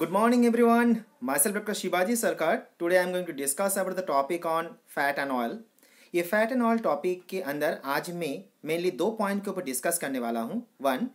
Good morning everyone. Myself Dr. Shibaji Sarkar. Today I am going to discuss about the topic on fat and oil. ये fat and oil topic के अंदर आज मैं mainly दो point के ऊपर discuss करने वाला हूँ वन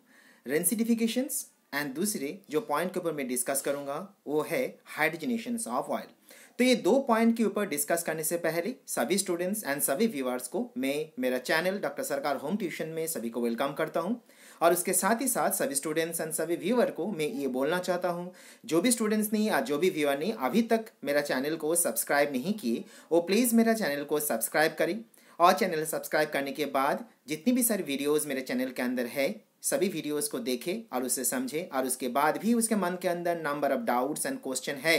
रेंसिडिफिकेशंस एंड दूसरे जो पॉइंट के ऊपर मैं डिस्कस करूँगा वो है हाइड्रोजनेशंस ऑफ ऑयल तो ये दो पॉइंट के ऊपर डिस्कस करने से पहले सभी स्टूडेंट्स एंड सभी व्यूअर्स को मैं मेरा channel doctor Sarkar home tuition में सभी को वेलकम करता हूँ और उसके साथ ही साथ सभी स्टूडेंट्स एंड सभी व्यूअर को मैं ये बोलना चाहता हूँ जो भी स्टूडेंट्स ने या जो भी व्यूअर ने अभी तक मेरा चैनल को सब्सक्राइब नहीं किए वो प्लीज़ मेरा चैनल को सब्सक्राइब करें और चैनल सब्सक्राइब करने के बाद जितनी भी सारी वीडियोज़ मेरे चैनल के अंदर है सभी वीडियोस को देखें और उसे समझें और उसके बाद भी उसके मन के अंदर number of doubts and question है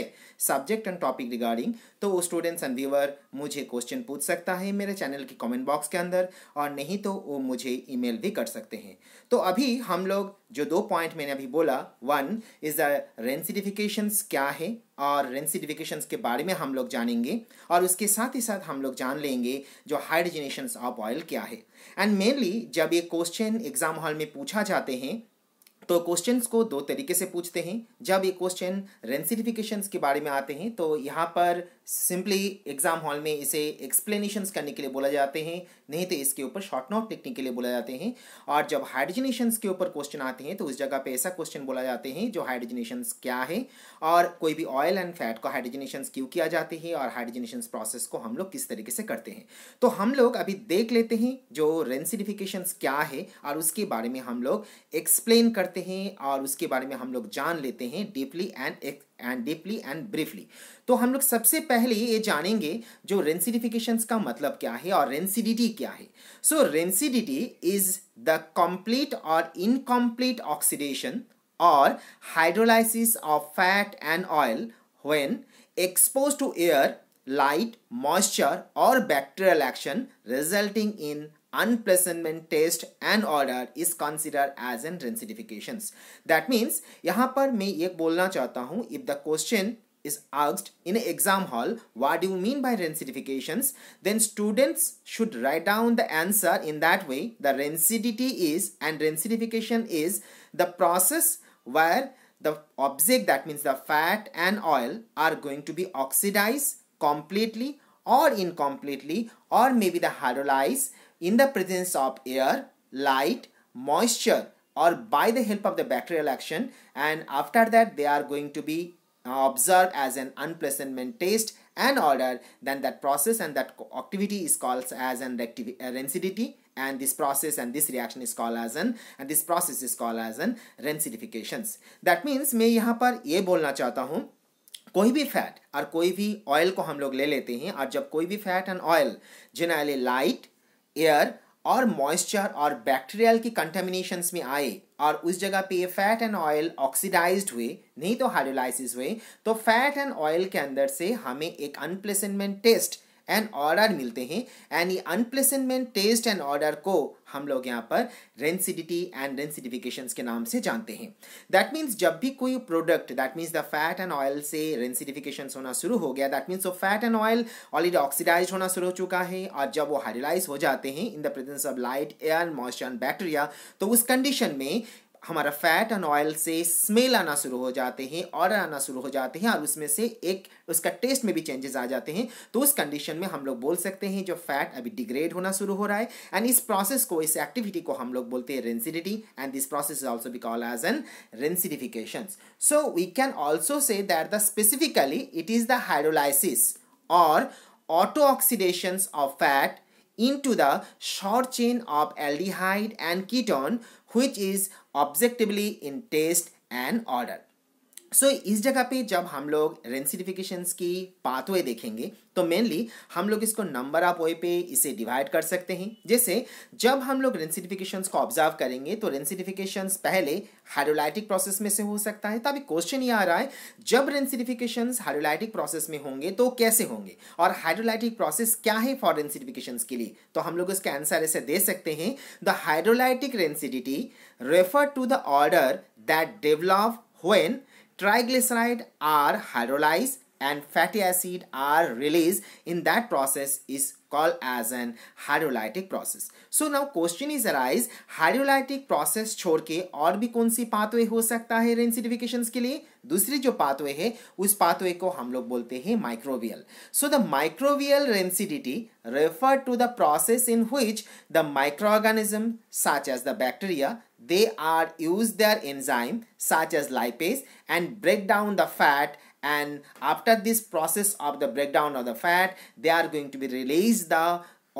सब्जेक्ट एंड टॉपिक रिगार्डिंग तो वो स्टूडेंट्स एंड व्यूअर मुझे क्वेश्चन पूछ सकता है मेरे चैनल के कमेंट बॉक्स के अंदर और नहीं तो वो मुझे ईमेल भी कर सकते हैं तो अभी हम लोग जो दो पॉइंट मैंने अभी बोला वन इज़ द रेंसिडिफिकेशन क्या है और रेंसिडिफिकेशन के बारे में हम लोग जानेंगे और उसके साथ ही साथ हम लोग जान लेंगे जो हाइड्रोजनेशन ऑफ ऑयल क्या है एंड मेनली जब ये क्वेश्चन एग्जाम हॉल में पूछा जाते हैं तो क्वेश्चन को दो तरीके से पूछते हैं जब ये क्वेश्चन रेंसिडिफिकेशन के बारे में आते हैं तो यहाँ पर सिंपली एग्जाम हॉल में इसे एक्सप्लेनेशंस करने के लिए बोला जाते हैं नहीं तो इसके ऊपर शॉर्ट नोट लिखने के लिए बोला जाते हैं और जब हाइड्रोजनेशंस के ऊपर क्वेश्चन आते हैं तो उस जगह पे ऐसा क्वेश्चन बोला जाते हैं जो हाइड्रोजनेशंस क्या है और कोई भी ऑयल एंड फैट को हाइड्रोजनेशंस क्यों किया जाते हैं और हाइड्रोजनेशंस प्रोसेस को हम लोग किस तरीके से करते हैं तो हम लोग अभी देख लेते हैं जो रेंसिडिफिकेशंस क्या है और उसके बारे में हम लोग एक्सप्लेन करते हैं और उसके बारे में हम लोग जान लेते हैं deeply and and deeply and briefly तो हम लोग सबसे पहले ये जानेंगे जो रेंसिडिफिकेशन का मतलब क्या है और रेंसिडिटी क्या है so rancidity is the complete और इनकम्प्लीट ऑक्सीडेशन और hydrolysis of fat and oil when expose to air light moisture और bacterial action resulting in unpleasant taste and odor is considered as an that means means यहाँ पर मैं ये बोलना चाहता हूँ if the is asked in the exam hall what do you mean by rancidifications?" then students should write down the answer in that way the rancidity is and rancidification is the process where the object that means the fat and oil are going to be oxidized completely or incompletely or maybe the hydrolyzed in the presence of air, light, moisture or by the help of the bacterial action and after that they are going to be observed as an unpleasant taste and odor then that process and that activity is called as an rancidity and this process and this reaction is called as an and this process is called as an rancidifications that means मैं यहाँ पर ये बोलना चाहता हूँ कोई भी fat और कोई भी ऑयल को हम लोग ले लेते हैं और जब कोई भी fat and oil generally light air और मॉइस्चर और बैक्टीरियल की कंटेमिनेशन में आए और उस जगह पे फैट एंड ऑयल ऑक्सीडाइज हुए नहीं तो हाइड्रोलाइसिस हुए तो फैट एंड ऑयल के अंदर से हमें एक अनप्लेसमेंट टेस्ट एंड ऑर्डर मिलते हैं एंड ये अनप्लेसेंटमेंट टेस्ट एंड ऑर्डर को हम लोग यहाँ पर रेंसिडिटी एंड रेंसिडिफिकेशन के नाम से जानते हैं दैट मीन्स जब भी कोई product that means the fat and oil से रेंसिडिफिकेशन होना शुरू हो गया दैट मीन्स वो fat and oil already oxidize होना शुरू हो चुका है और जब वो हाइड्रोलाइज हो जाते हैं in the presence of light air moisture and bacteria तो उस कंडीशन में हमारा फैट एंड ऑयल से स्मेल आना शुरू हो जाते हैं ऑर्डर आना शुरू हो जाते हैं और उसमें से एक उसका टेस्ट में भी चेंजेस आ जाते हैं तो उस कंडीशन में हम लोग बोल सकते हैं जो फैट अभी डिग्रेड होना शुरू हो रहा है एंड इस प्रोसेस को इस एक्टिविटी को हम लोग बोलते हैं rancidity and this process is also be call as an rancidification so we can also say that the specifically it is the hydrolysis और auto oxidation of fat into the short chain of aldehyde and ketone which is objectively in taste and order. So so, इस जगह पे जब हम लोग rancidification की pathway देखेंगे तो मेनली हम लोग इसको नंबर ऑफ वे पे इसे डिवाइड कर सकते हैं जैसे जब हम लोग रेंसिडिफिकेशन को ऑब्जर्व करेंगे तो रेंसिडिफिकेशन पहले हाइड्रोलाइटिक प्रोसेस में से हो सकता है तभी क्वेश्चन ये आ रहा है जब रेंसिडिफिकेशन हाइड्रोलाइटिक प्रोसेस में होंगे तो कैसे होंगे और हाइड्रोलाइटिक प्रोसेस क्या है फॉर रेंसिडिफिकेशन के लिए तो हम लोग इसका आंसर ऐसे दे सकते हैं the hydrolytic rancidity refer to the order that develop when triglyceride are hydrolyzed and fatty acid are released in that process is called as an hydrolytic process. So now question is arise hydrolytic process छोड़ के और भी कौन सी pathway हो सकता है rancidification के लिए दूसरी जो pathway है उस pathway को हम लोग बोलते हैं microbial. So the microbial rancidity refer to the process in which the microorganism such as the bacteria they are use their enzyme such as lipase and break down the fat and after this process of the breakdown of the fat they are going to be released. the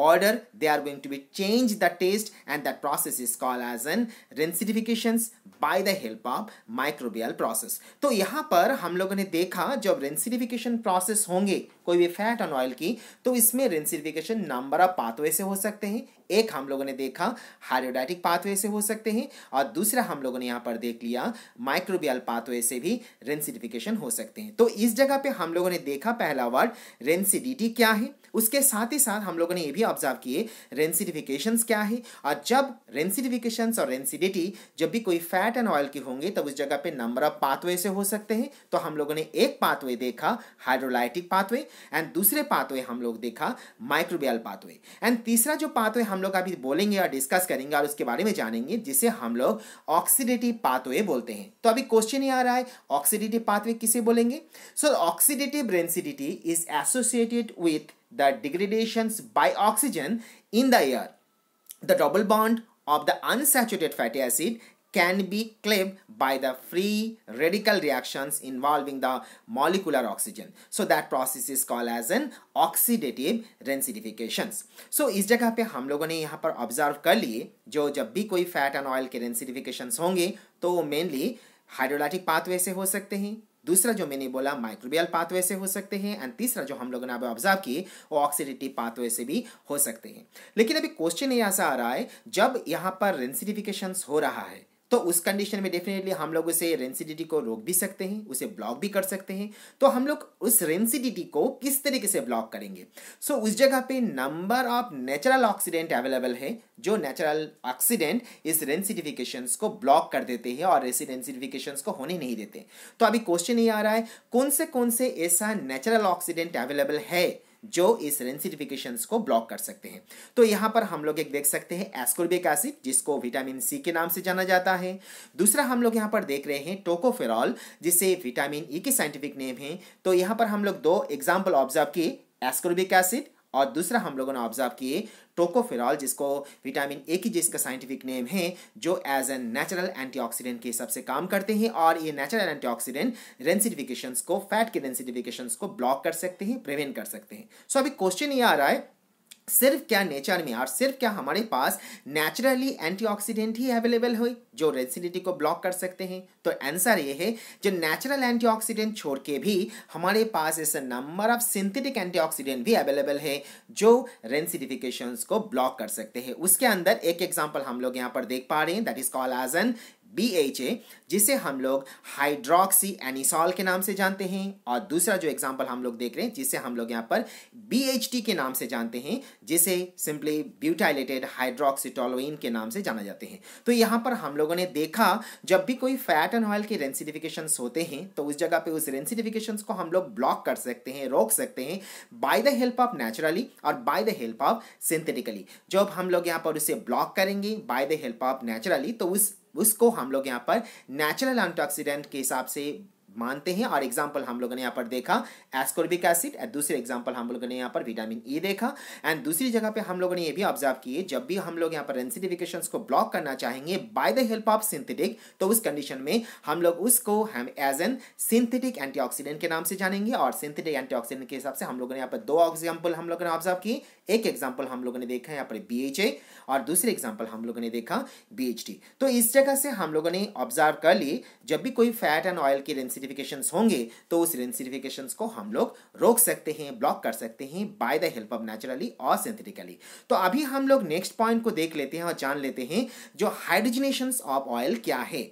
order they are going to be changed. the taste and that process is called as an rinsifications by the help of microbial process तो यहाँ पर हम लोगों ने देखा जब rinsification process होंगे कोई भी फैट एंड ऑयल की तो इसमें रेंसिफिकेशन नंबर ऑफ पाथवे से हो सकते हैं एक हम लोगों ने देखा हाइड्रोडाइटिक पाथवे से हो सकते हैं और दूसरा हम लोगों ने यहाँ पर देख लिया माइक्रोबियल पाथवे से भी रेंसिडिफिकेशन हो सकते हैं तो इस जगह पे हम लोगों ने देखा पहला वर्ड रेंसिडिटी क्या है उसके साथ ही साथ हम लोगों ने ये भी ऑब्जर्व किए रेंसिडिफिकेशन क्या है और जब रेंसिडिफिकेशन और रेंसिडिटी जब भी कोई फैट एंड ऑयल की होंगे तब उस जगह पे नंबर ऑफ पाथवे से हो सकते हैं तो हम लोगों ने एक पाथवे देखा हाइड्रोलाइटिक पाथवे एंड दूसरे पाथवे हम लोग देखा माइक्रोबियल पाथवे एंड तीसरा जो पाथवे हम लोग अभी बोलेंगे और डिस्कस करेंगे और उसके बारे में जानेंगे जिसे हम लोग ऑक्सीडेटिव पाथवे बोलते हैं तो अभी क्वेश्चन ये आ रहा है ऑक्सीडेटिव पाथवे किसे बोलेंगे so oxidative rancidity is associated with the degradation by oxygen in the air the double bond of the unsaturated fatty acid can be cleaved by the free radical reactions involving the molecular oxygen. So that process is called as an oxidative rancidifications so, is jagah pe hum logo ne yahan par observe kar liye jo jab bhi koi fat and oil ke rancidifications honge to वो mainly hydrolytic pathway से हो सकते हैं दूसरा जो मैंने बोला microbial pathway से हो सकते हैं एंड तीसरा जो हम लोगों ने अभी ऑब्जर्व किए वो ऑक्सीडेटिव पाथवे से भी हो सकते हैं लेकिन अभी क्वेश्चन ये ऐसा आ रहा है जब यहाँ पर रेंसिडिफिकेशन हो रहा है तो उस कंडीशन में डेफिनेटली हम लोग उसे रेंसिडिटी को रोक भी सकते हैं उसे ब्लॉक भी कर सकते हैं तो हम लोग उस रेंसिडिटी को किस तरीके से ब्लॉक करेंगे सो so, उस जगह पे number of natural oxidant available है जो नेचुरल ऑक्सीडेंट इस रेंसिडिफिकेशन को ब्लॉक कर देते हैं और रेसिडेंसिडिफिकेशन रेंसिडिफिकेशन को होने नहीं देते तो अभी क्वेश्चन ये आ रहा है कौन से कौन से ऐसा नेचुरल ऑक्सीडेंट अवेलेबल है जो इस रेंसिटिफिकेशन को ब्लॉक कर सकते हैं तो यहाँ पर हम लोग एक देख सकते हैं एस्कोर्बिक एसिड जिसको विटामिन सी के नाम से जाना जाता है दूसरा हम लोग यहाँ पर देख रहे हैं टोकोफेरॉल जिसे विटामिन ई e के साइंटिफिक नेम है तो यहाँ पर हम लोग दो एग्जाम्पल ऑब्जर्व किए एस्कोर्बिक एसिड और दूसरा हम लोगों ने ऑब्जर्व किए टोकोफेरॉल जिसको विटामिन ए की जिसका साइंटिफिक नेम है जो एज एन नेचुरल एंटीऑक्सीडेंट के हिसाब से काम करते हैं और ये नेचुरल एंटीऑक्सीडेंट रेंसिडिफिकेशन को फैट के रेंसिडिफिकेशन को ब्लॉक कर सकते हैं प्रिवेंट कर सकते हैं सो so, अभी क्वेश्चन ये आ रहा है सिर्फ क्या नेचर में और सिर्फ क्या हमारे पास नेचुरली एंटीऑक्सीडेंट ही अवेलेबल हो जो रेसिडिटी को ब्लॉक कर सकते हैं तो आंसर ये है जो नेचुरल एंटीऑक्सीडेंट छोड़ के भी हमारे पास ऐसे नंबर ऑफ सिंथेटिक एंटीऑक्सीडेंट भी अवेलेबल है जो रेंसिडिफिकेशन को ब्लॉक कर सकते हैं उसके अंदर एक एग्जाम्पल हम लोग यहाँ पर देख पा रहे हैं that is call as an B जिसे हम लोग हाइड्रोक्सी एनिसॉल के नाम से जानते हैं और दूसरा जो एग्जाम्पल हम लोग देख रहे हैं जिसे हम लोग यहाँ पर बी के नाम से जानते हैं जिसे सिंपली ब्यूटाइलेटेड हाइड्रोक्सीटोलोइन के नाम से जाना जाते हैं तो यहाँ पर हम लोगों ने देखा जब भी कोई फैट एंड ऑयल के रेंसिडिफिकेशन होते हैं तो उस जगह पर उस रेंसिडिफिकेशन को हम लोग ब्लॉक कर सकते हैं रोक सकते हैं by the help of naturally और by the help of synthetically जब हम लोग यहाँ पर उसे ब्लॉक करेंगे by the help of naturally तो उस उसको हम लोग यहाँ पर नेचुरल एंटीऑक्सीडेंट के हिसाब से मानते हैं और एग्जाम्पल हम लोगों ने यहाँ पर देखा एस्कोर्बिक एसिड और दूसरे एग्जाम्पल हम लोगों ने यहाँ पर विटामिन ई e देखा एंड दूसरी जगह पे हम लोगों ने ये भी ऑब्जर्व किए जब भी हम लोग यहाँ पर रेंसिटिफिकेशन को ब्लॉक करना चाहेंगे by the help of synthetic तो उस कंडीशन में हम लोग उसको हम एज एन सिंथेटिक एंटी के नाम से जानेंगे और सिंथेटिक एंटी के हिसाब से हम लोगों ने यहाँ पर दो एग्जाम्पल हम लोगों ने ऑब्जर्व किए एक एग्जाम्पल हम लोगों ने देखा यहाँ पर बी और दूसरे एग्जाम्पल हम लोगों ने देखा बी तो इस जगह से हम लोगों ने ऑब्जर्व कर लिए जब भी कोई फैट एंड ऑयल की रेंसिटी रेंसिफिकेशन होंगे तो उस रेंसिफिकेशन को हम लोग रोक सकते हैं ब्लॉक कर सकते हैं by the help of naturally और सिंथेटिकली तो अभी हम लोग नेक्स्ट पॉइंट को देख लेते हैं और जान लेते हैं जो हाइड्रोजनेशन ऑफ ऑयल क्या है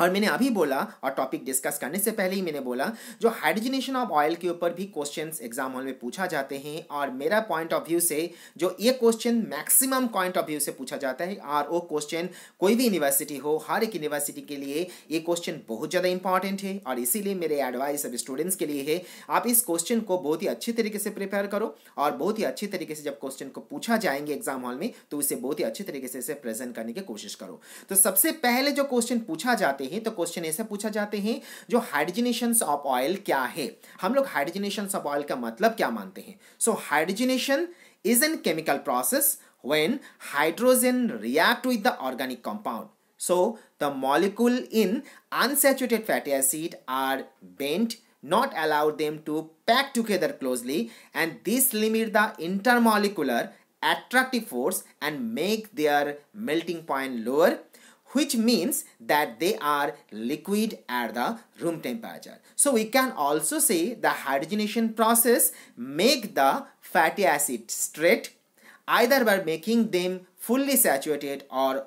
और मैंने अभी बोला और टॉपिक डिस्कस करने से पहले ही मैंने बोला जो हाइड्रोजनेशन ऑफ ऑयल के ऊपर भी क्वेश्चंस एग्जाम हॉल में पूछा जाते हैं और मेरा पॉइंट ऑफ व्यू से जो ये question maximum point of view से पूछा जाता है और वो क्वेश्चन कोई भी यूनिवर्सिटी हो हर एक यूनिवर्सिटी के लिए ये क्वेश्चन बहुत ज़्यादा इंपॉर्टेंट है और इसीलिए मेरे एडवाइस अब स्टूडेंट्स के लिए है आप इस क्वेश्चन को बहुत ही अच्छी तरीके से प्रिपेयर करो और बहुत ही अच्छी तरीके से जब क्वेश्चन को पूछा जाएंगे एग्जाम हॉल में तो उसे बहुत ही अच्छी तरीके से इसे प्रेजेंट करने की कोशिश करो तो सबसे पहले जो क्वेश्चन पूछा जाते हैं तो क्वेश्चन ऐसे पूछा जाते हैं जो हाइड्रोजनेशन ऑफ ऑयल क्या है हम लोग हाइड्रोजनेशन ऑफ ऑयल का मतलब क्या मानते हैं so hydrogenation is an chemical process when hydrogen react with the organic compound so the molecule in unsaturated fatty acid are bent not allow them to pack together closely and this limit the intermolecular attractive force and make their melting point lower which means that they are liquid at the room temperature. So we can also say the hydrogenation process make the fatty acid straight either by making them fully saturated or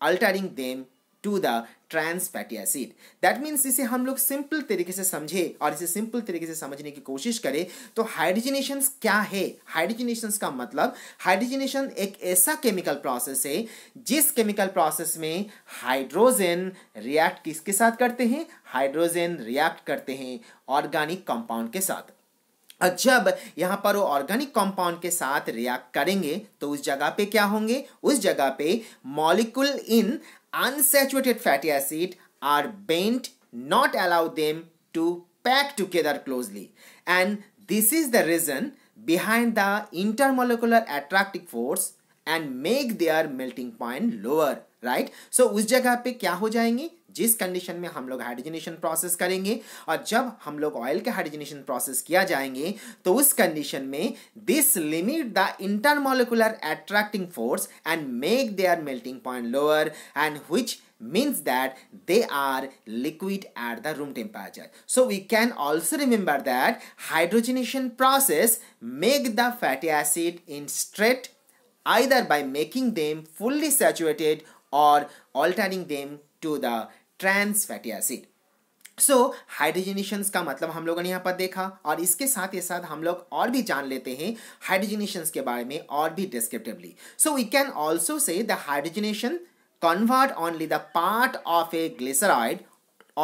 altering them to the trans fatty acid that means इसे हम लोग simple तरीके से समझे और इसे simple तरीके से समझने की कोशिश करें तो हाइड्रोजिनेशन क्या है हाइड्रोजिनेशन का मतलब हाइड्रोजिनेशन एक ऐसा केमिकल प्रोसेस है जिस केमिकल प्रोसेस में हाइड्रोजन रिएक्ट किसके साथ करते हैं हाइड्रोजन रिएक्ट करते हैं ऑर्गेनिक कंपाउंड के साथ जब यहाँ पर वो ऑर्गेनिक कंपाउंड के साथ रिएक्ट करेंगे तो उस जगह पे क्या होंगे उस जगह पे molecule in unsaturated fatty acid are bent not allow them to pack together closely and this is the reason behind the intermolecular attractive force and make their melting point lower Right. So, उस जगह पे क्या हो जाएंगे जिस condition में हम लोग हाइड्रोजनेशन प्रोसेस करेंगे और जब हम लोग ऑयल का हाइड्रोजनेशन प्रोसेस किया जाएंगे तो उस कंडीशन में this limit the intermolecular attracting force and make their melting point lower and which means that they are liquid at the room temperature. So we can also remember that hydrogenation process make the fatty acid in straight either by making them fully saturated or altering them to the trans fatty acid so so, का मतलब हम लोगों ने यहाँ पर देखा और इसके साथ ही साथ हम लोग और भी जान लेते हैं हाइड्रोजनेशंस के बारे में और भी descriptively so we can also say the hydrogenation convert only the part of a glyceride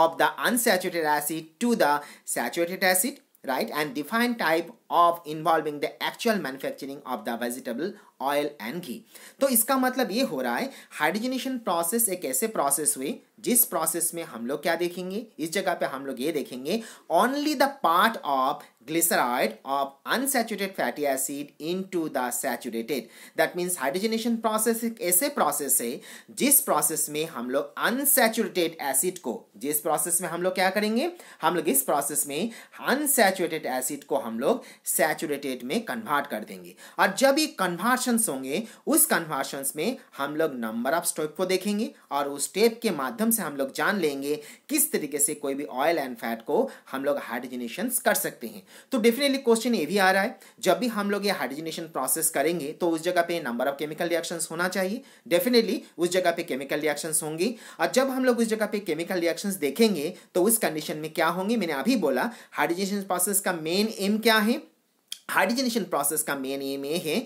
of the unsaturated acid to the saturated acid right and define type of involving the actual manufacturing of the vegetable oil and ghee तो इसका मतलब ये हो रहा है hydrogenation process एक ऐसे process हुई जिस प्रोसेस में हम लोग क्या देखेंगे इस जगह पे हम लोग ये देखेंगे only the part of glyceride of unsaturated fatty acid into the saturated that means hydrogenation process एक ऐसे प्रोसेस है जिस प्रोसेस में हम लोग अनसेचुरेटेड एसिड को जिस प्रोसेस में हम लोग क्या करेंगे हम लोग इस प्रोसेस में अनसेचुरेटेड एसिड को हम लोग सैचुरेटेड में कन्वर्ट कर देंगे और जब ये कन्वर्शंस होंगे उस कन्वर्शंस में हम लोग नंबर ऑफ स्टेप को देखेंगे और उस स्टेप के माध्यम से हम लोग जान लेंगे किस तरीके से कोई भी ऑयल एंड फैट को हम लोग हाइड्रोजनेशन कर सकते हैं तो डेफिनेटली क्वेश्चन ये भी आ रहा है जब भी हम लोग ये हाइड्रोजनेशन प्रोसेस करेंगे तो उस जगह पे नंबर ऑफ केमिकल रिएक्शंस होना चाहिए डेफिनेटली उस जगह पे केमिकल रिएक्शंस होंगी और जब हम लोग उस जगह पे केमिकल रिएक्शंस देखेंगे तो उस कंडीशन में क्या होंगे मैंने अभी बोला हाइड्रोजनेशन प्रोसेस का मेन एम क्या है हाइड्रोजनेशन प्रोसेस का मेन एम ये है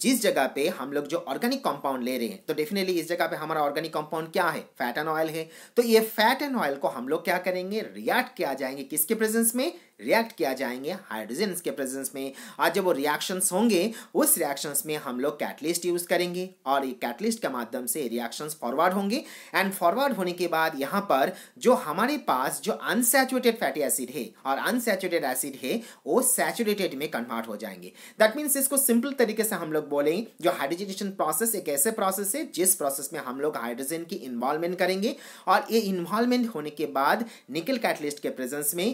जिस जगह पे हम लोग जो ऑर्गेनिक कंपाउंड ले रहे हैं तो डेफिनेटली इस जगह पे हमारा ऑर्गेनिक कंपाउंड क्या है फैट एंड ऑयल है तो ये फैट एंड ऑयल को हम लोग क्या करेंगे रिएक्ट किया जाएंगे किसके प्रेजेंस में रिएक्ट किया जाएंगे हाइड्रोजन के प्रेजेंस में और जब वो रिएक्शंस होंगे उस रिएक्शंस में हम लोग कैटलिस्ट यूज़ करेंगे और ये कैटलिस्ट के माध्यम से रिएक्शंस फॉरवर्ड होंगे एंड फॉरवर्ड होने के बाद यहाँ पर जो हमारे पास जो अनसेचुरेटेड फैटी एसिड है और अनसेचुरेटेड एसिड है वो सैचुरेटेड में कन्वर्ट हो जाएंगे दैट मीन्स इसको सिंपल तरीके से हम लोग बोलें जो हाइड्रोजनेशन प्रोसेस एक ऐसे प्रोसेस है जिस प्रोसेस में हम लोग हाइड्रोजन की इन्वॉल्वमेंट करेंगे और ये इन्वॉल्वमेंट होने के बाद निकल कैटलिस्ट के प्रेजेंस में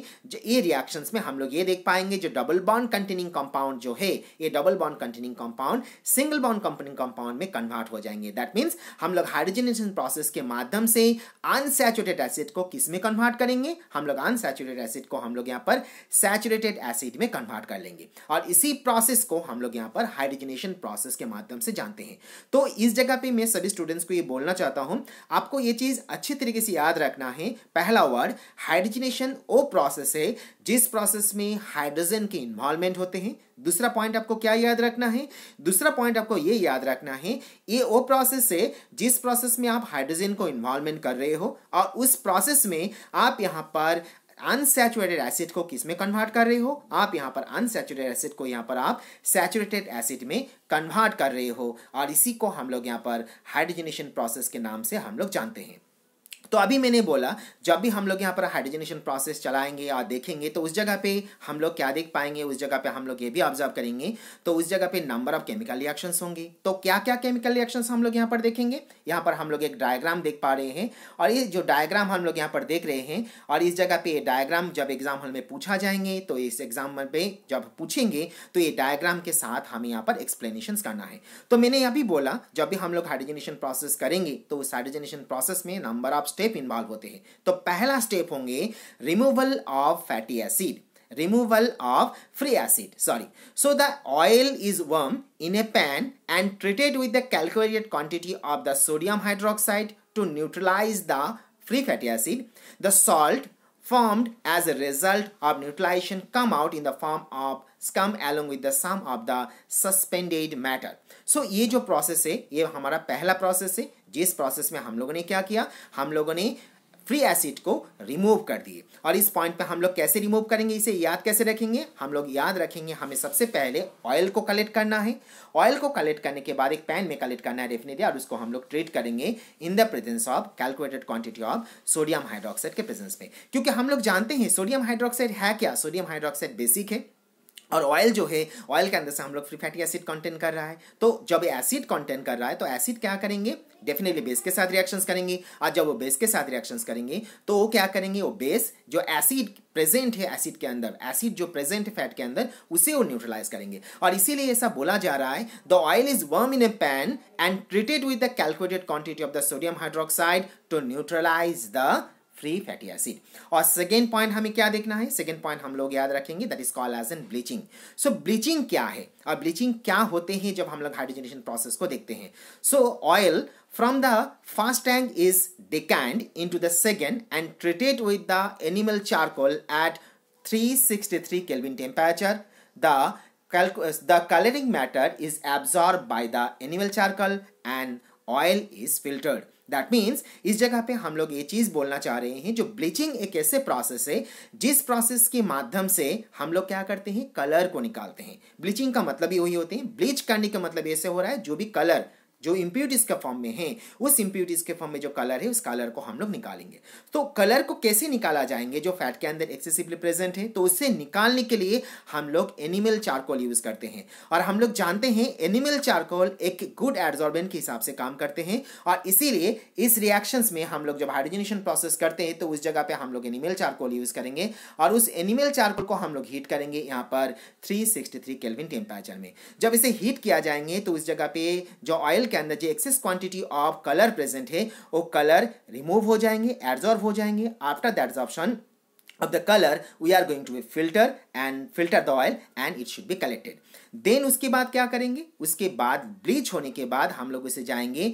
ये रिएक्शन रिएक्शंस में हम लोग ये देख पाएंगे जो डबल बॉन्ड कंटेनिंग कंपाउंड जो है ये double bond containing compound single bond containing compound में कन्वर्ट हो जाएंगे दैट मीन्स हम लोग हाइड्रोजनेशन प्रोसेस के माध्यम से अनसेचुरेटेड एसिड को किस में कन्वर्ट करेंगे हम लोग अनसेचुरेटेड एसिड को हम लोग यहाँ पर सैचुरेटेड एसिड में कन्वर्ट कर लेंगे और इसी प्रोसेस को हम लोग यहाँ पर हाइड्रोजनेशन प्रोसेस के माध्यम से जानते हैं तो इस जगह पर मैं सभी स्टूडेंट्स को ये बोलना चाहता हूँ आपको ये चीज़ अच्छे तरीके से याद रखना है पहला वर्ड हाइड्रोजनेशन वो प्रोसेस है जिस इस प्रोसेस में हाइड्रोजन के इन्वॉल्वमेंट होते हैं दूसरा पॉइंट आपको क्या याद रखना है दूसरा पॉइंट आपको ये याद रखना है ये वो प्रोसेस है जिस प्रोसेस में आप हाइड्रोजन को इन्वॉल्वमेंट कर रहे हो और उस प्रोसेस में आप यहाँ पर अनसेचुरेटेड एसिड को किस में कन्वर्ट कर रहे हो आप यहाँ पर अनसेचुरेटेड एसिड को यहाँ पर आप सेचुरेटेड एसिड में कन्वर्ट कर रहे हो और इसी को हम लोग यहाँ पर हाइड्रोजनेशन प्रोसेस के नाम से हम लोग जानते हैं तो अभी मैंने बोला जब भी हम लोग यहाँ पर हाइड्रोजनेशन प्रोसेस चलाएंगे या देखेंगे तो उस जगह पे हम लोग क्या देख पाएंगे उस जगह पे हम लोग ये भी ऑब्जर्व करेंगे तो उस जगह पे नंबर ऑफ केमिकल रिएक्शंस होंगे तो क्या क्या केमिकल रिएक्शंस हम लोग यहाँ पर देखेंगे यहाँ पर हम लोग एक डायग्राम देख पा रहे हैं और ये जो डायग्राम हम लोग यहाँ पर देख रहे हैं और इस जगह पे डायग्राम जब एग्जाम हॉल में पूछा जाएंगे तो इस एग्जाम पे जब पूछेंगे तो ये डायग्राम के साथ हमें यहाँ पर एक्सप्लेनेशन करना है तो मैंने अभी बोला जब भी हम लोग हाइड्रोजनेशन प्रोसेस करेंगे तो उस हाइड्रोजनेशन प्रोसेस में नंबर ऑफ स्टेप इन्वॉल्व होते हैं तो पहला स्टेप होंगे removal of fatty acid removal of free acid sorry so the oil is warm in a pan and treated with the calculated quantity of the sodium hydroxide to neutralize the free fatty acid the salt formed as a result of neutralization come out in the form of come along with the some of the suspended matter so ये जो process है ये हमारा पहला process है जिस process में हम लोगों ने क्या किया हम लोगों ने फ्री एसिड को रिमूव कर दिए और इस पॉइंट पे हम लोग कैसे रिमूव करेंगे इसे याद कैसे रखेंगे हम लोग याद रखेंगे हमें सबसे पहले ऑयल को कलेक्ट करना है ऑयल को कलेक्ट करने के बाद एक पैन में कलेक्ट करना है डेफिनेटली और उसको हम लोग ट्रीट करेंगे in the presence of calculated quantity of sodium hydroxide के प्रेजेंस में क्योंकि हम लोग जानते हैं सोडियम हाइड्रोक्साइड है क्या सोडियम हाइड्रोक्साइड बेसिक है और ऑयल जो है ऑयल के अंदर से हम लोग फ्री फैटी एसिड कंटेंट कर रहा है तो जब एसिड कंटेंट कर रहा है तो एसिड क्या करेंगे डेफिनेटली बेस के साथ रिएक्शंस करेंगे और जब वो बेस के साथ रिएक्शंस करेंगे तो वो क्या करेंगे वो बेस जो एसिड प्रेजेंट है एसिड के अंदर एसिड जो प्रेजेंट है फैट के अंदर उसे वो न्यूट्रलाइज करेंगे और इसीलिए ऐसा बोला जा रहा है the oil is warm in a pan and treated with the calculated quantity of the sodium hydroxide to neutralize the free fatty acid और सेकेंड पॉइंट हमें क्या देखना है सेकेंड पॉइंट हम लोग याद रखेंगे that is call as an bleaching so bleaching क्या है और ब्लीचिंग क्या होते हैं जब हम लोग हाइड्रोजनेशन प्रोसेस को देखते हैं so oil from the first tank is decanted into the second and treated with the animal charcoal at three Kelvin temperature. The the coloring matter is absorbed by the animal charcoal and oil is filtered. That means इस जगह पे हम लोग ये चीज़ बोलना चाह रहे हैं जो ब्लीचिंग एक ऐसे प्रोसेस है जिस प्रोसेस के माध्यम से हम लोग क्या करते हैं कलर को निकालते हैं ब्लीचिंग का मतलब ही वही होते हैं ब्लीच करने का मतलब ऐसे हो रहा है जो भी कलर जो इम्प्यूटिस के फॉर्म में है उस इम्प्यूटीज के फॉर्म में जो कलर है उस कलर को हम लोग निकालेंगे तो कलर को कैसे निकाला जाएंगे जो फैट के अंदर एक्सेसिवली प्रेजेंट है तो उससे निकालने के लिए हम लोग एनिमल चारकोल यूज करते हैं और हम लोग जानते हैं एनिमल चारकोल एक गुड एड्जॉर्बेंट के हिसाब से काम करते हैं और इसीलिए इस रिएक्शंस में हम लोग जब हाइड्रोजनेशन प्रोसेस करते हैं तो उस जगह पे हम लोग एनिमल चारकोल यूज करेंगे और उस एनिमल चारकोल को हम लोग हीट करेंगे यहाँ पर थ्री सिक्सटी टेम्परेचर में जब इसे हीट किया जाएंगे तो उस जगह पे जो ऑयल के अंदर जो excess quantity of colour present है वो कलर रिमूव हो जाएंगे एब्जॉर्व हो जाएंगे after the absorption of the color we are going to filter and filter the oil and it should be collected then उसके बाद क्या करेंगे उसके बाद ब्लीच होने के बाद हम लोग इसे जाएंगे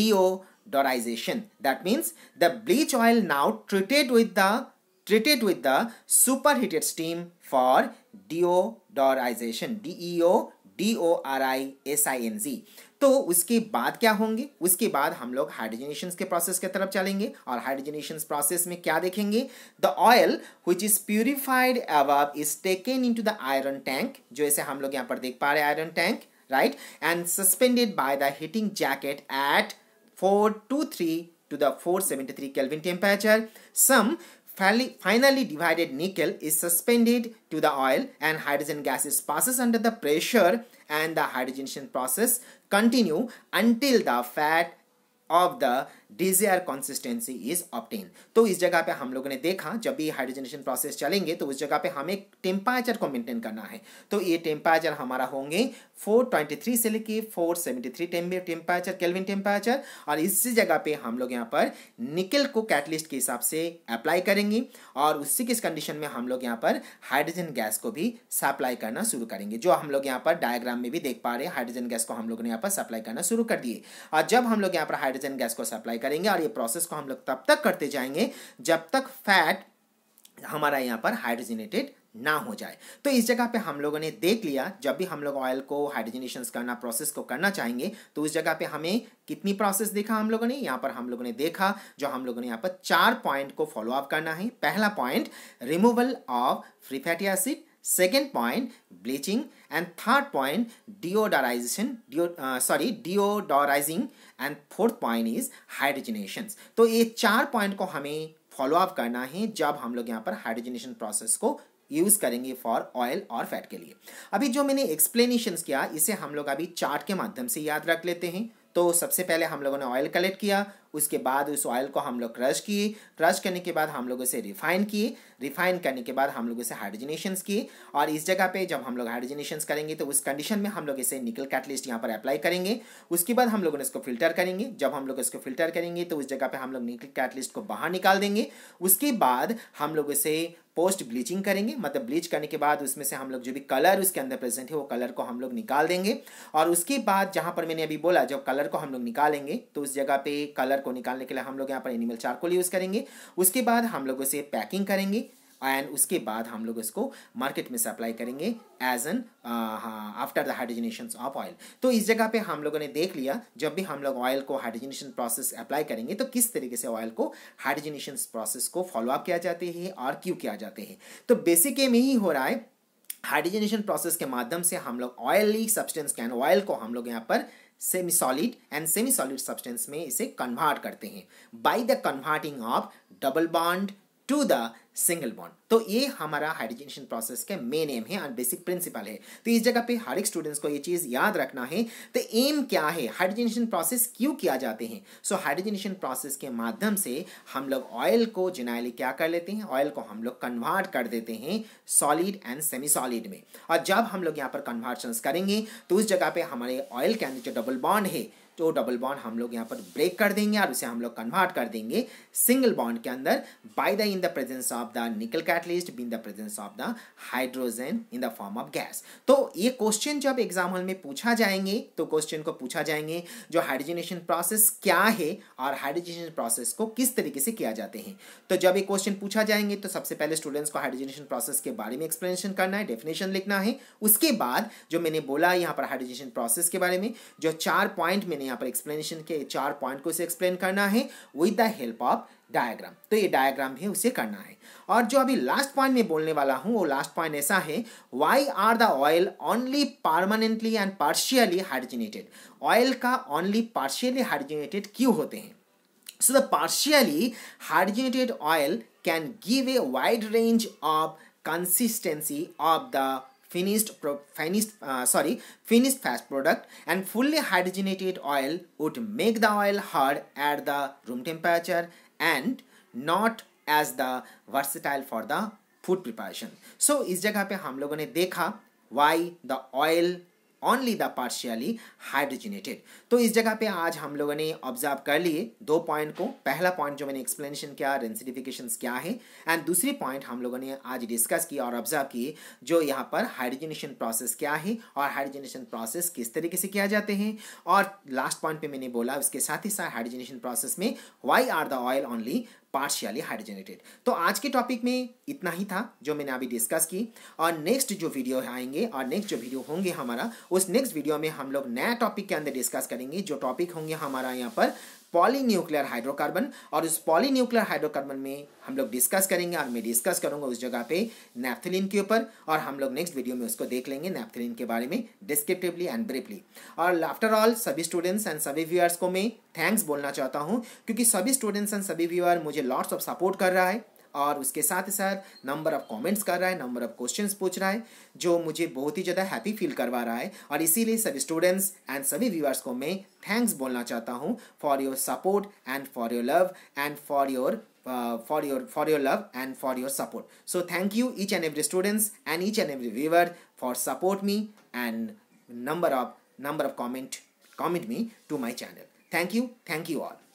deodorization that means the bleach oil now treated with the treated with the superheated steam for deodorization d e o d o r i s i n g तो उसके बाद क्या होंगे उसके बाद हम लोग हाइड्रोजनेशन के प्रोसेस की तरफ चलेंगे और हाइड्रोजनेशन प्रोसेस में क्या देखेंगे the oil which is purified अब is taken into the iron tank जो ऐसे हम लोग यहाँ पर देख पा रहे iron tank right and suspended by the heating jacket at four two three to the four seventy three kelvin temperature Some divided nickel is suspended to the oil and hydrogen gas is passes under the pressure and the hydrogenation process continue until the fat of the desired consistency is obtained तो इस जगह पे हम लोगों ने देखा जब भी हाइड्रोजनेशन प्रोसेस चलेंगे तो उस जगह पे हमें टेम्परेचर को मेंटेन करना है तो ये टेम्परेचर हमारा होंगे 423 से लेके 473 टेम्परेचर केल्विन टेम्परेचर और इसी जगह पे हम लोग यहाँ पर निकल को कैटलिस्ट के हिसाब से अप्लाई करेंगे और उसी किस कंडीशन में हम लोग यहाँ पर हाइड्रोजन गैस को भी सप्लाई करना शुरू करेंगे जो हम लोग यहाँ पर डायग्राम में भी देख पा रहे हाइड्रोजन गैस को हम लोगों ने यहाँ पर सप्लाई करना शुरू कर दिए और जब हम लोग यहाँ पर हाइड्रोजन गैस को सप्लाई अप्लाई करेंगे और ये प्रोसेस को हम लोग तब तक करते जाएंगे जब तक फैट हमारा यहाँ पर हाइड्रोजनेटेड ना हो जाए तो इस जगह पे हम लोगों ने देख लिया जब भी हम लोग ऑयल को हाइड्रोजनेशन करना प्रोसेस को करना चाहेंगे तो उस जगह पे हमें कितनी प्रोसेस देखा हम लोगों ने यहाँ पर हम लोगों ने देखा जो हम लोगों ने यहाँ पर चार पॉइंट को फॉलो करना है पहला point removal of free fatty acid second point bleaching and third point deodorization deo, uh, sorry deodorizing and fourth point is तो ये चार पॉइंट को हमें फॉलो अप करना है जब हम लोग यहाँ पर हाइड्रोजनेशन प्रोसेस को यूज़ करेंगे फॉर ऑयल और फैट के लिए अभी जो मैंने एक्सप्लेनेशन किया इसे हम लोग अभी चार्ट के माध्यम से याद रख लेते हैं तो सबसे पहले हम लोगों ने ऑयल कलेक्ट किया उसके बाद उस ऑयल को हम लोग क्रश किए क्रश करने के बाद हम लोग इसे रिफाइन किए रिफाइन करने के बाद हम लोग उसे हाइड्रोजनेशंस किए और इस जगह पे जब हम लोग हाइड्रोजनेशंस करेंगे तो उस कंडीशन में हम लोग इसे निकल कैटलिस्ट यहाँ पर अप्लाई करेंगे उसके बाद हम लोग इसको फिल्टर करेंगे जब हम लोग इसको फिल्टर करेंगे तो उस जगह पर हम लोग निकल कैटलिस्ट को बाहर निकाल देंगे उसके बाद हम लोग इसे पोस्ट ब्लीचिंग करेंगे मतलब ब्लीच करने के बाद उसमें से हम लोग जो भी कलर उसके अंदर प्रेजेंट है वो कलर को हम लोग निकाल देंगे और उसके बाद जहाँ पर मैंने अभी बोला जब कलर को हम लोग निकालेंगे तो उस जगह पे कलर कलर को निकालने के लिए हम लोग यहाँ पर एनिमल चार को यूज़ करेंगे उसके बाद हम लोग इसे पैकिंग करेंगे एंड उसके बाद हम लोग इसको मार्केट में सप्लाई करेंगे as an after the hydrogenation of oil तो इस जगह पे हम लोगों ने देख लिया जब भी हम लोग ऑयल को हाइड्रोजनेशन प्रोसेस अप्लाई करेंगे तो किस तरीके से ऑयल को हाइड्रोजनेशन प्रोसेस को फॉलोअप किया जाते हैं और क्यों किया जाते हैं तो बेसिक एम यही हो रहा है हाइड्रोजनेशन प्रोसेस के माध्यम से हम लोग ऑयली सब्सटेंस कैन ऑयल को हम लोग यहाँ पर semi solid and semi solid substance में इसे कन्वर्ट करते हैं by the converting of double bond to the single bond तो ये हमारा हाइड्रोजनेशन प्रोसेस के मेन एम है और बेसिक प्रिंसिपल है तो इस जगह पे हर एक स्टूडेंट्स को ये चीज़ याद रखना है तो एम क्या है हाइड्रोजनेशन प्रोसेस क्यों किया जाते हैं सो हाइड्रोजनेशन प्रोसेस के माध्यम से हम लोग ऑयल को जिनाइली क्या कर लेते हैं ऑयल को हम लोग कन्वर्ट कर देते हैं सॉलिड एंड सेमी सॉलिड में और जब हम लोग यहाँ पर कन्वर्शन करेंगे तो उस जगह पर हमारे ऑयल के अंदर जो डबल बॉन्ड है तो डबल बॉन्ड हम लोग यहाँ पर ब्रेक कर देंगे और उसे हम लोग कन्वर्ट कर देंगे सिंगल बॉन्ड के अंदर by the in the presence of the nickel catalyst been the presence of the hydrogen in the form of gas तो ये क्वेश्चन जब एग्जाम हॉल में पूछा जाएंगे तो क्वेश्चन को पूछा जाएंगे जो हाइड्रोजनेशन प्रोसेस क्या है और हाइड्रोजनेशन प्रोसेस को किस तरीके से किया जाते हैं तो जब ये क्वेश्चन पूछा जाएंगे तो सबसे पहले स्टूडेंट्स को हाइड्रोजनेशन प्रोसेस के बारे में एक्सप्लेनेशन करना है डेफिनेशन लिखना है उसके बाद जो मैंने बोला यहाँ पर हाइड्रोजनेशन प्रोसेस के बारे में जो चार पॉइंट मैंने यहाँ पर एक्सप्लेनेशन के चार पॉइंट को इसे एक्सप्लेन करना है with the help of diagram तो ये डायग्राम है उसे करना है और जो अभी लास्ट पॉइंट में बोलने वाला हूँ वो लास्ट पॉइंट ऐसा है why are the oil only permanently and partially hydrogenated oil का ओनली पार्शियली हाइड्रोजिनेटेड क्यों होते हैं so the partially hydrogenated oil can give a wide range of consistency of the finished pro, finished uh, sorry finished fast product and fully hydrogenated oil would make the oil hard at the room temperature and not as the versatile for the food preparation so is jagah pe hum logon ne dekha why the oil only the partially hydrogenated तो इस जगह पे आज हम लोगों ने observe कर लिए दो पॉइंट को पहला पॉइंट जो मैंने एक्सप्लेनेशन किया रेंसिडिफिकेशन क्या है एंड दूसरी पॉइंट हम लोगों ने आज डिस्कस किया और ऑब्जर्व किए जो यहाँ पर हाइड्रोजनेशन प्रोसेस क्या है और हाइड्रोजनेशन प्रोसेस किस तरीके से किया जाते हैं और लास्ट पॉइंट पे मैंने बोला उसके साथ ही साथ हाइड्रोजनेशन प्रोसेस में why are the oil only partially hydrogenated तो आज के टॉपिक में इतना ही था जो मैंने अभी डिस्कस की और नेक्स्ट जो वीडियो आएंगे और नेक्स्ट जो वीडियो होंगे हमारा उस नेक्स्ट वीडियो में हम लोग नया टॉपिक के अंदर डिस्कस करेंगे जो टॉपिक होंगे हमारा यहाँ पर पॉलीन्यूक्लियर हाइड्रोकार्बन और उस पॉलीन्यूक्लियर हाइड्रोकार्बन में हम लोग डिस्कस करेंगे और मैं डिस्कस करूंगा उस जगह पे नैप्थलिन के ऊपर और हम लोग नेक्स्ट वीडियो में उसको देख लेंगे नैप्थलिन के बारे में डिस्क्रिप्टिवली एंड ब्रीफली और आफ्टर ऑल सभी स्टूडेंट्स एंड सभी व्यूअर्स को मैं थैंक्स बोलना चाहता हूँ क्योंकि सभी स्टूडेंट्स एंड सभी व्यूअर मुझे लॉट्स ऑफ सपोर्ट कर रहा है और उसके साथ ही साथ नंबर ऑफ कमेंट्स कर रहा है नंबर ऑफ क्वेश्चंस पूछ रहा है जो मुझे बहुत ही ज़्यादा हैप्पी फील करवा रहा है और इसीलिए सभी स्टूडेंट्स एंड सभी व्यूअर्स को मैं थैंक्स बोलना चाहता हूँ for your support and for your love and for your for your for your love and for your support so thank you each and every students and each and every viewer for support me and number of number of comment comment me to my channel thank you thank you all